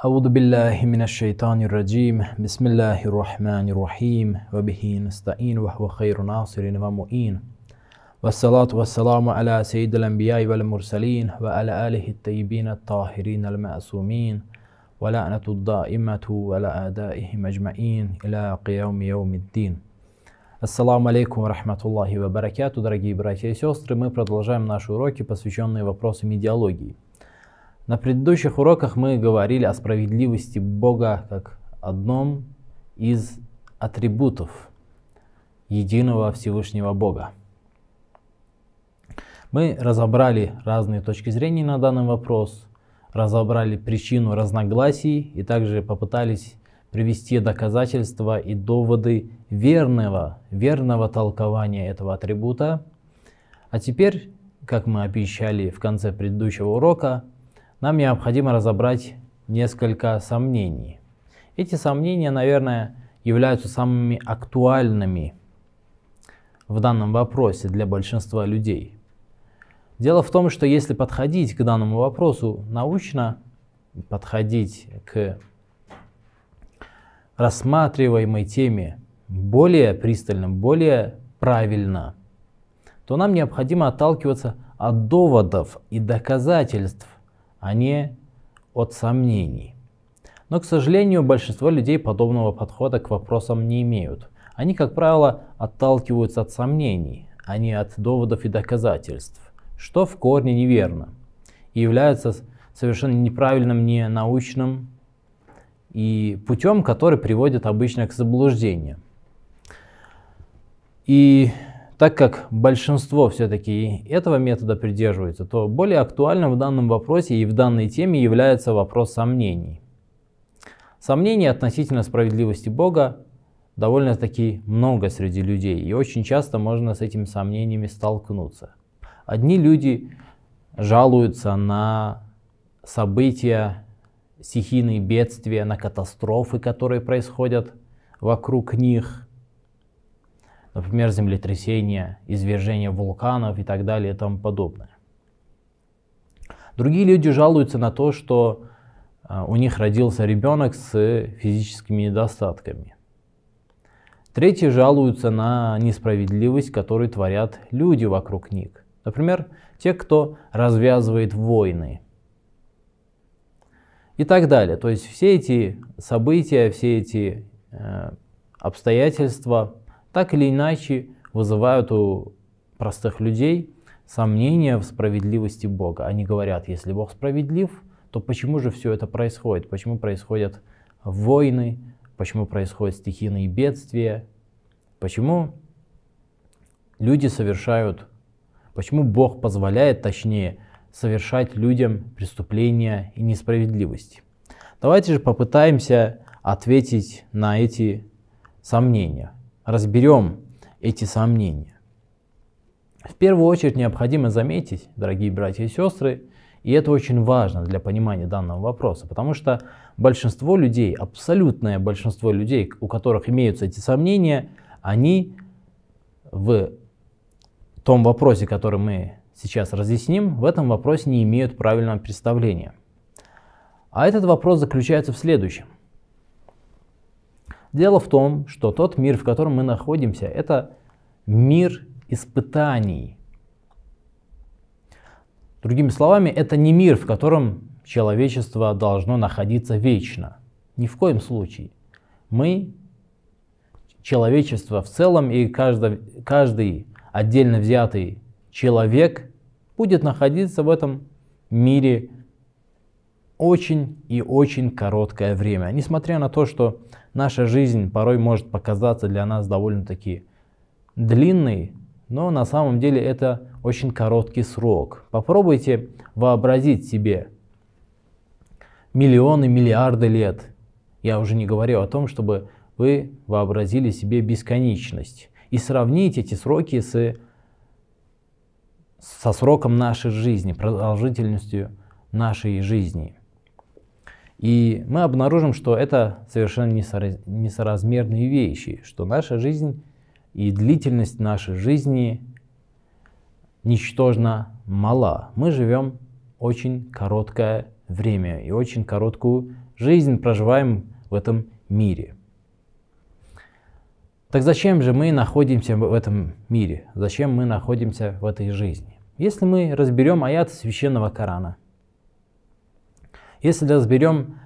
أعوذ بالله من الشيطان الرجيم بسم الله الرحمن الرحيم وبه نستعين وهو خير ناصر ومؤين والصلاة والسلام على سيد الأنبياء والمرسلين وعلى آله الطيبين الطاهرين المعصومين ولعنة الدائمة ولا أعدائهم أجمعين إلى قيام يوم الدين Ассаламу алейкум рахматуллахи ва баракату, дорогие братья и сестры. Мы продолжаем наши уроки, посвященные вопросам идеологии – На предыдущих уроках мы говорили о справедливости Бога как одном из атрибутов единого Всевышнего Бога. Мы разобрали разные точки зрения на данный вопрос, разобрали причину разногласий и также попытались привести доказательства и доводы верного, верного толкования этого атрибута. А теперь, как мы обещали в конце предыдущего урока, нам необходимо разобрать несколько сомнений. Эти сомнения, наверное, являются самыми актуальными в данном вопросе для большинства людей. Дело в том, что если подходить к данному вопросу научно, подходить к рассматриваемой теме более пристально, более правильно, то нам необходимо отталкиваться от доводов и доказательств а не от сомнений. Но, к сожалению, большинство людей подобного подхода к вопросам не имеют. Они, как правило, отталкиваются от сомнений, а не от доводов и доказательств, что в корне неверно и является совершенно неправильным, не научным и путем, который приводит обычно к заблуждению. И так как большинство все-таки этого метода придерживается, то более актуальным в данном вопросе и в данной теме является вопрос сомнений. Сомнений относительно справедливости Бога довольно-таки много среди людей, и очень часто можно с этими сомнениями столкнуться. Одни люди жалуются на события, стихийные бедствия, на катастрофы, которые происходят вокруг них – например, землетрясения, извержения вулканов и так далее и тому подобное. Другие люди жалуются на то, что а, у них родился ребенок с физическими недостатками. Третьи жалуются на несправедливость, которую творят люди вокруг них. Например, те, кто развязывает войны и так далее. То есть все эти события, все эти э, обстоятельства так или иначе вызывают у простых людей сомнения в справедливости Бога. Они говорят, если Бог справедлив, то почему же все это происходит? Почему происходят войны? Почему происходят стихийные бедствия? Почему люди совершают, почему Бог позволяет, точнее, совершать людям преступления и несправедливость? Давайте же попытаемся ответить на эти сомнения разберем эти сомнения. В первую очередь необходимо заметить, дорогие братья и сестры, и это очень важно для понимания данного вопроса, потому что большинство людей, абсолютное большинство людей, у которых имеются эти сомнения, они в том вопросе, который мы сейчас разъясним, в этом вопросе не имеют правильного представления. А этот вопрос заключается в следующем. Дело в том, что тот мир, в котором мы находимся, это мир испытаний. Другими словами, это не мир, в котором человечество должно находиться вечно. Ни в коем случае. Мы, человечество в целом и каждый, каждый отдельно взятый человек будет находиться в этом мире очень и очень короткое время. Несмотря на то, что наша жизнь порой может показаться для нас довольно-таки длинной, но на самом деле это очень короткий срок. Попробуйте вообразить себе миллионы, миллиарды лет. Я уже не говорю о том, чтобы вы вообразили себе бесконечность. И сравните эти сроки с, со сроком нашей жизни, продолжительностью нашей жизни. И мы обнаружим, что это совершенно несоразмерные вещи, что наша жизнь и длительность нашей жизни ничтожно мала. Мы живем очень короткое время и очень короткую жизнь проживаем в этом мире. Так зачем же мы находимся в этом мире? Зачем мы находимся в этой жизни? Если мы разберем аят священного Корана, если разберем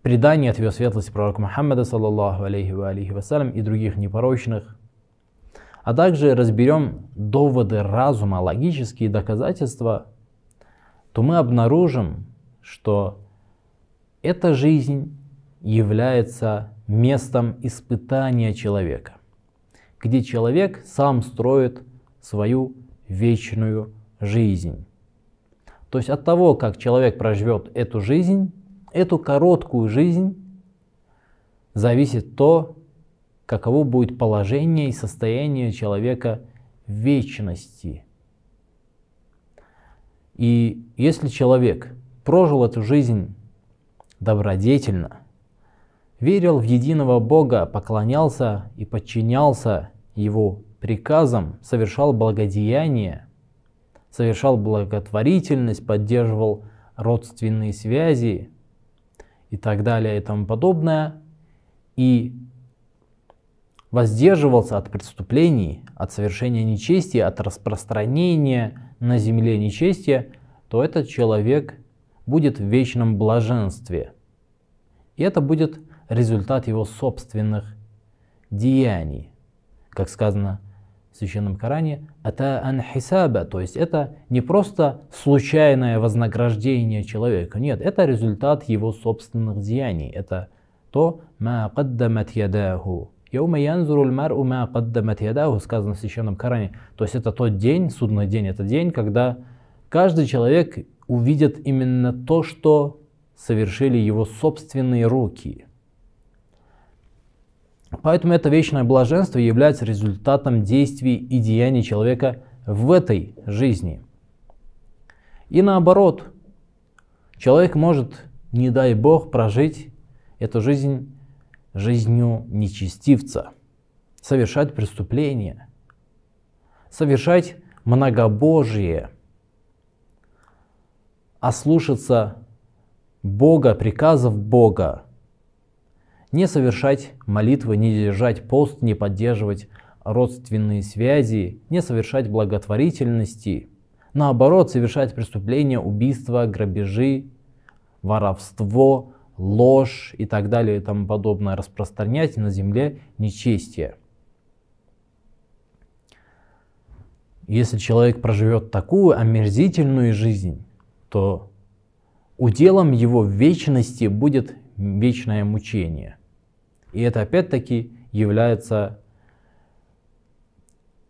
предание от ее светлости пророка Мухаммада, саллаллаху алейхи ва алейхи вассалям, и других непорочных, а также разберем доводы разума, логические доказательства, то мы обнаружим, что эта жизнь является местом испытания человека, где человек сам строит свою вечную жизнь. То есть от того, как человек проживет эту жизнь, эту короткую жизнь, зависит то, каково будет положение и состояние человека в вечности. И если человек прожил эту жизнь добродетельно, верил в единого Бога, поклонялся и подчинялся Его приказам, совершал благодеяния, совершал благотворительность, поддерживал родственные связи и так далее и тому подобное, и воздерживался от преступлений, от совершения нечестия, от распространения на земле нечестия, то этот человек будет в вечном блаженстве. И это будет результат его собственных деяний. Как сказано, Священном Коране, это анхисаба, то есть это не просто случайное вознаграждение человека, нет, это результат его собственных деяний, это то, ма каддамат ядаху, Яума янзуру мару ма каддамат ядаху, сказано в Священном Коране, то есть это тот день, судный день, это день, когда каждый человек увидит именно то, что совершили его собственные руки – Поэтому это вечное блаженство является результатом действий и деяний человека в этой жизни. И наоборот, человек может, не дай бог, прожить эту жизнь жизнью нечестивца, совершать преступления, совершать многобожие, ослушаться Бога, приказов Бога, не совершать молитвы, не держать пост, не поддерживать родственные связи, не совершать благотворительности, наоборот, совершать преступления, убийства, грабежи, воровство, ложь и так далее и тому подобное, распространять на земле нечестие. Если человек проживет такую омерзительную жизнь, то уделом его вечности будет вечное мучение. И это опять-таки является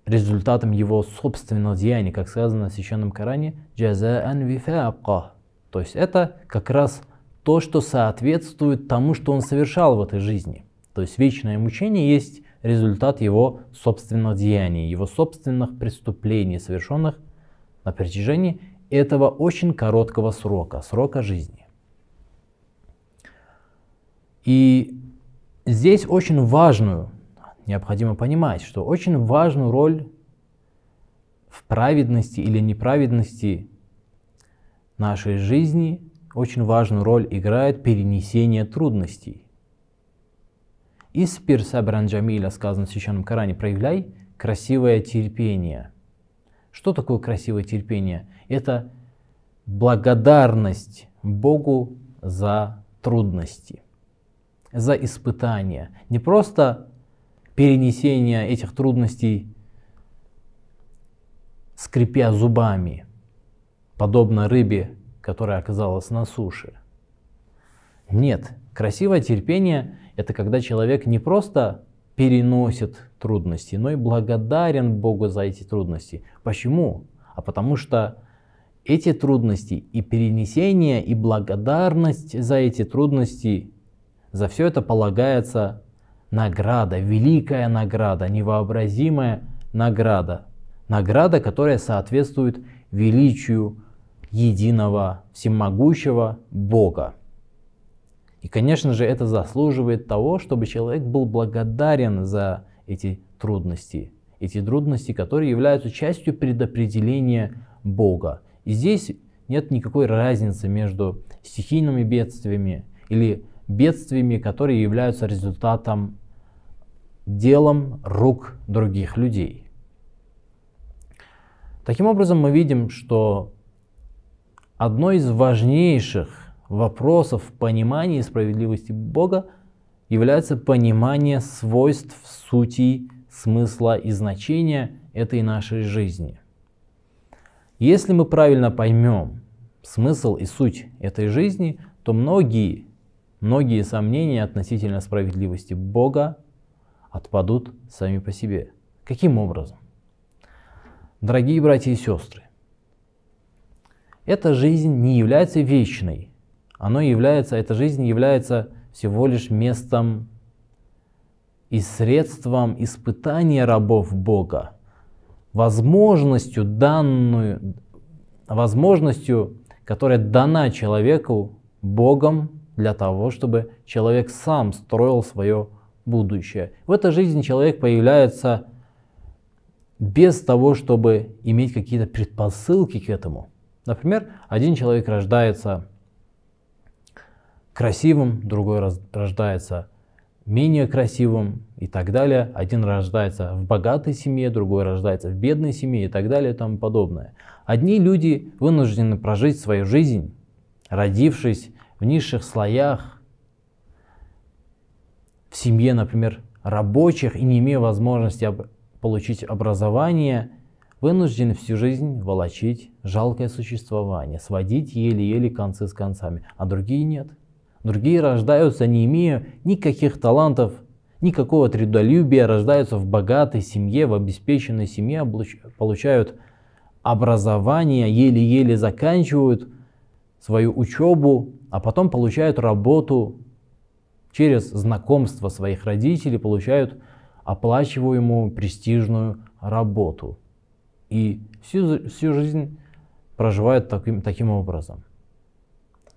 результатом его собственного деяния, как сказано в Священном Коране, «джазаан вифаqa». То есть это как раз то, что соответствует тому, что он совершал в этой жизни. То есть вечное мучение есть результат его собственного деяния, его собственных преступлений, совершенных на протяжении этого очень короткого срока, срока жизни. И здесь очень важную, необходимо понимать, что очень важную роль в праведности или неправедности нашей жизни очень важную роль играет перенесение трудностей. Испир Сабран Джамиля, сказано в Священном Коране, проявляй красивое терпение. Что такое красивое терпение? Это благодарность Богу за трудности – за испытания. Не просто перенесение этих трудностей, скрипя зубами, подобно рыбе, которая оказалась на суше. Нет, красивое терпение – это когда человек не просто переносит трудности, но и благодарен Богу за эти трудности. Почему? А потому что эти трудности и перенесение, и благодарность за эти трудности за все это полагается награда, великая награда, невообразимая награда. Награда, которая соответствует величию единого всемогущего Бога. И, конечно же, это заслуживает того, чтобы человек был благодарен за эти трудности. Эти трудности, которые являются частью предопределения Бога. И здесь нет никакой разницы между стихийными бедствиями или бедствиями, которые являются результатом делом рук других людей. Таким образом, мы видим, что одно из важнейших вопросов понимания справедливости Бога является понимание свойств сути, смысла и значения этой нашей жизни. Если мы правильно поймем смысл и суть этой жизни, то многие многие сомнения относительно справедливости Бога отпадут сами по себе. Каким образом? Дорогие братья и сестры, эта жизнь не является вечной. Она является, эта жизнь является всего лишь местом и средством испытания рабов Бога, возможностью данную, возможностью, которая дана человеку Богом для того, чтобы человек сам строил свое будущее. В этой жизни человек появляется без того, чтобы иметь какие-то предпосылки к этому. Например, один человек рождается красивым, другой рождается менее красивым и так далее. Один рождается в богатой семье, другой рождается в бедной семье и так далее и тому подобное. Одни люди вынуждены прожить свою жизнь, родившись в низших слоях, в семье, например, рабочих и не имея возможности об... получить образование, вынуждены всю жизнь волочить жалкое существование, сводить еле-еле концы с концами, а другие нет. Другие рождаются, не имея никаких талантов, никакого трудолюбия, рождаются в богатой семье, в обеспеченной семье, получают образование, еле-еле заканчивают – свою учебу, а потом получают работу через знакомство своих родителей, получают оплачиваемую престижную работу. И всю, всю жизнь проживают таким, таким образом.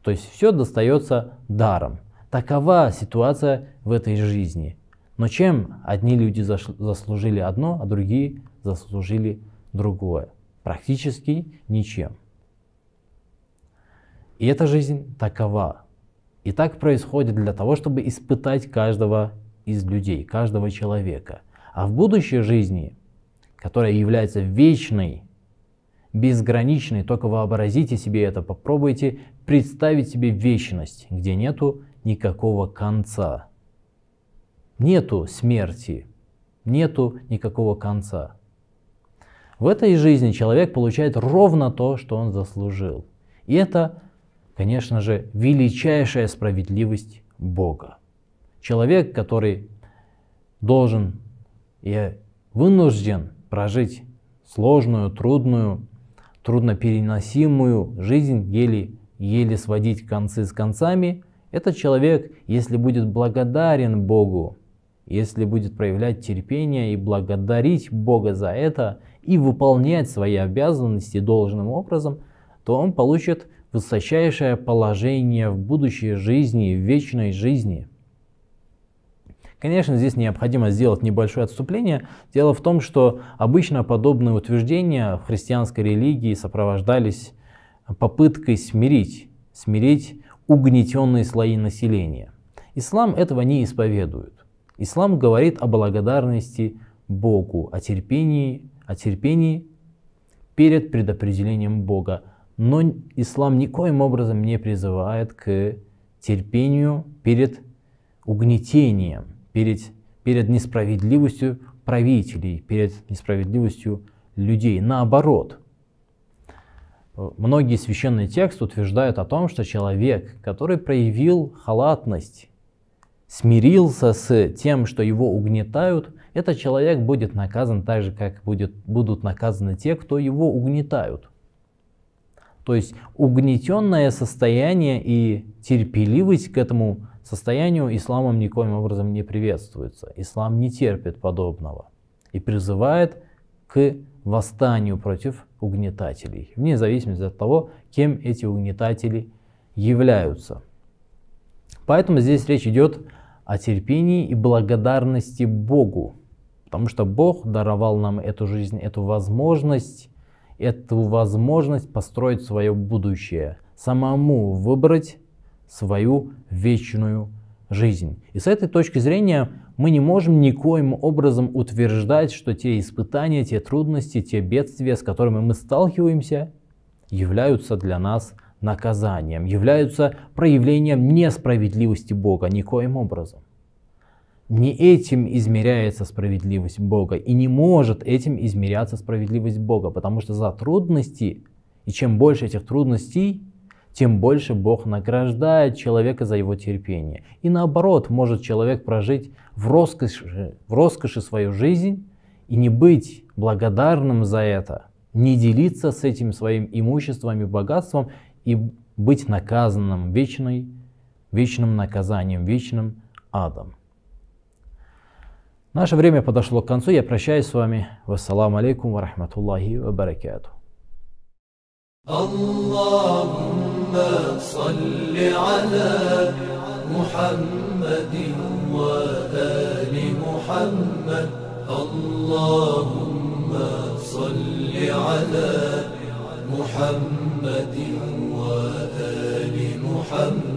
То есть все достается даром. Такова ситуация в этой жизни. Но чем одни люди заслужили одно, а другие заслужили другое? Практически ничем. И эта жизнь такова. И так происходит для того, чтобы испытать каждого из людей, каждого человека. А в будущей жизни, которая является вечной, безграничной, только вообразите себе это, попробуйте представить себе вечность, где нету никакого конца. Нету смерти, нету никакого конца. В этой жизни человек получает ровно то, что он заслужил. И это конечно же, величайшая справедливость Бога. Человек, который должен и вынужден прожить сложную, трудную, труднопереносимую жизнь, еле, еле сводить концы с концами, этот человек, если будет благодарен Богу, если будет проявлять терпение и благодарить Бога за это и выполнять свои обязанности должным образом, то он получит высочайшее положение в будущей жизни, в вечной жизни. Конечно, здесь необходимо сделать небольшое отступление. Дело в том, что обычно подобные утверждения в христианской религии сопровождались попыткой смирить, смирить угнетенные слои населения. Ислам этого не исповедует. Ислам говорит о благодарности Богу, о терпении, о терпении перед предопределением Бога, но ислам никоим образом не призывает к терпению перед угнетением, перед, перед несправедливостью правителей, перед несправедливостью людей. Наоборот, многие священные тексты утверждают о том, что человек, который проявил халатность, смирился с тем, что его угнетают, этот человек будет наказан так же, как будет, будут наказаны те, кто его угнетают. То есть угнетенное состояние и терпеливость к этому состоянию исламом никоим образом не приветствуется. Ислам не терпит подобного и призывает к восстанию против угнетателей, вне зависимости от того, кем эти угнетатели являются. Поэтому здесь речь идет о терпении и благодарности Богу, потому что Бог даровал нам эту жизнь, эту возможность эту возможность построить свое будущее, самому выбрать свою вечную жизнь. И с этой точки зрения мы не можем никоим образом утверждать, что те испытания, те трудности, те бедствия, с которыми мы сталкиваемся, являются для нас наказанием, являются проявлением несправедливости Бога никоим образом. Не этим измеряется справедливость Бога, и не может этим измеряться справедливость Бога, потому что за трудности, и чем больше этих трудностей, тем больше Бог награждает человека за его терпение. И наоборот, может человек прожить в роскоши, в роскоши свою жизнь и не быть благодарным за это, не делиться с этим своим имуществом и богатством и быть наказанным вечной, вечным наказанием, вечным адом. Наше время подошло к концу. Я прощаюсь с вами. Вассаламу алейкум ва рахматуллахи ва баракату. اللهم صل على محمد وآل محمد